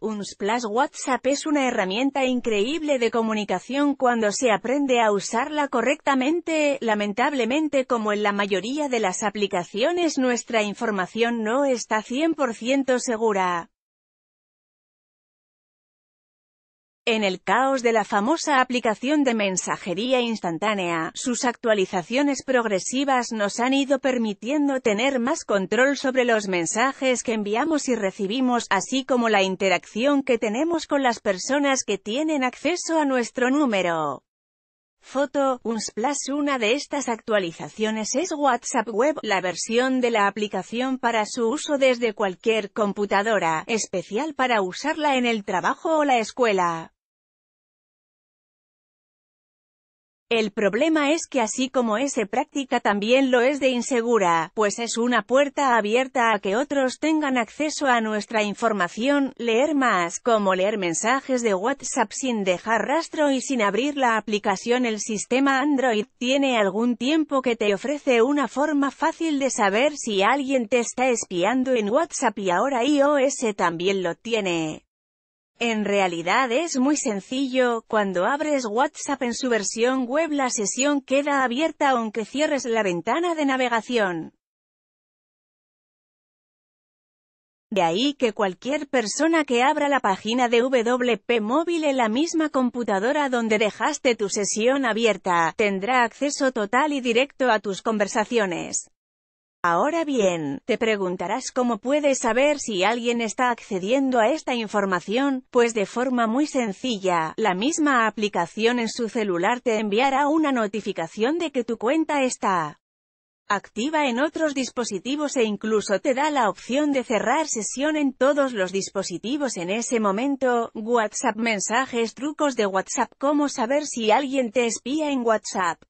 Un Unsplash WhatsApp es una herramienta increíble de comunicación cuando se aprende a usarla correctamente, lamentablemente como en la mayoría de las aplicaciones nuestra información no está 100% segura. En el caos de la famosa aplicación de mensajería instantánea, sus actualizaciones progresivas nos han ido permitiendo tener más control sobre los mensajes que enviamos y recibimos, así como la interacción que tenemos con las personas que tienen acceso a nuestro número. Foto, Unsplash Una de estas actualizaciones es WhatsApp Web, la versión de la aplicación para su uso desde cualquier computadora, especial para usarla en el trabajo o la escuela. El problema es que así como ese práctica también lo es de insegura, pues es una puerta abierta a que otros tengan acceso a nuestra información, leer más, como leer mensajes de WhatsApp sin dejar rastro y sin abrir la aplicación. El sistema Android tiene algún tiempo que te ofrece una forma fácil de saber si alguien te está espiando en WhatsApp y ahora iOS también lo tiene. En realidad es muy sencillo, cuando abres WhatsApp en su versión web la sesión queda abierta aunque cierres la ventana de navegación. De ahí que cualquier persona que abra la página de WP móvil en la misma computadora donde dejaste tu sesión abierta, tendrá acceso total y directo a tus conversaciones. Ahora bien, te preguntarás cómo puedes saber si alguien está accediendo a esta información, pues de forma muy sencilla, la misma aplicación en su celular te enviará una notificación de que tu cuenta está activa en otros dispositivos e incluso te da la opción de cerrar sesión en todos los dispositivos en ese momento, WhatsApp mensajes trucos de WhatsApp cómo saber si alguien te espía en WhatsApp.